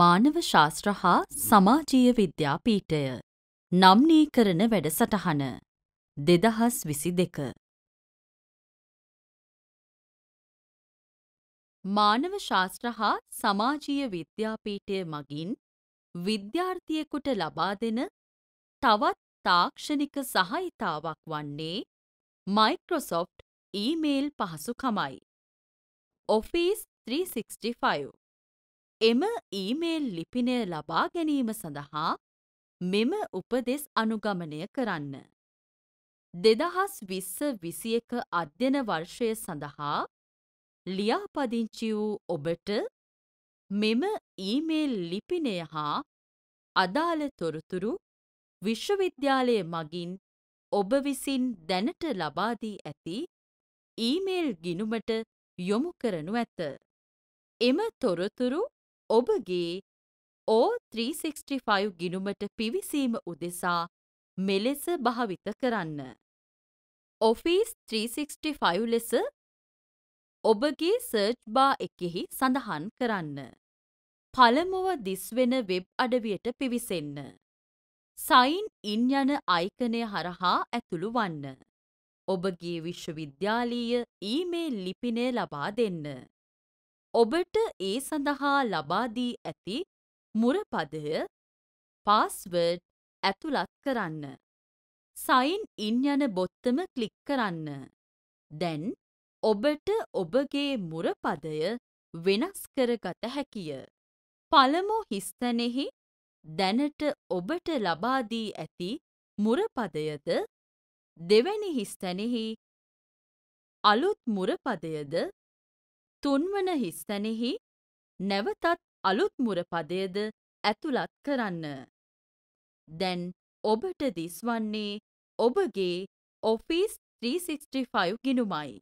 මානව ශාස්ත්‍ර හා සමාජීය විද්‍යා පීඨය නම්නී කරන වැඩසටහන දෙදහස් විසි දෙක මානව ශාස්ත්‍ර හා සමාජීය විද්‍යාපීඨය මගින් විද්‍යාර්ථියෙකුට ලබා දෙන තවත් තාක්ෂණික සහයිතාවක් වන්නේ Microsoft ඊමේල් පහසුකමයි. Office 365 එම ඊමේල් ලිපිනය ලබා ගැනීම සඳහා මෙම උපදෙස් අනුගමනය කරන්න. දෙදහස් විස්ස විසි එක අධ්‍යන වර්ෂය සඳහා ලියාපදිංචි වූ ඔබට මෙම ඊමේල් ලිපිනය හා අදාළ තොරතුරු විශ්වවිද්‍යාලය මගින් ඔබ විසින් දැනට ලබාදී ඇති ඊමේල් ගිනුමට යොමු කරනු ඇත. එම තොරතුරු ඔබගේ O365 ගිණුමට පිවිසීම උදෙසා මෙලෙස භාවිත කරන්න. Office 365 ලෙස ඔබගේ සර්ච් බා එකෙහි සඳහන් කරන්න. පළමුව දිස්වෙන වෙබ් අඩවියට පිවිසෙන්න. සයින් ඉන් යන අයිකනය හරහා ඇතුළු වන්න. ඔබගේ විශ්වවිද්‍යාලීය ඊමේල් ලිපිනය ලබා දෙන්න. ඔබට ඒ සඳහා ලබා දී ඇති මුරපදය පාස්වර්ඩ් ඇතුළත් කරන්න. සයින් ඉන් යන බොත්තම ක්ලික් කරන්න. දැන් ඔබට ඔබගේ මුරපදය වෙනස් කරගත හැකිය. පළමු හිස්තැනෙහි දැනට ඔබට ලබා දී ඇති මුරපදයද දෙවැනි හිස්තැනෙහි අලුත් මුරපදයද තුන්වන හිස්තැනෙහි නැවතත් අලුත් මුරපදයද ඇතුළත් කරන්න. දැන් ඔබට දිස් වන්නේ ඔබගේ ඔෆිස් 365 ගිනුමයි.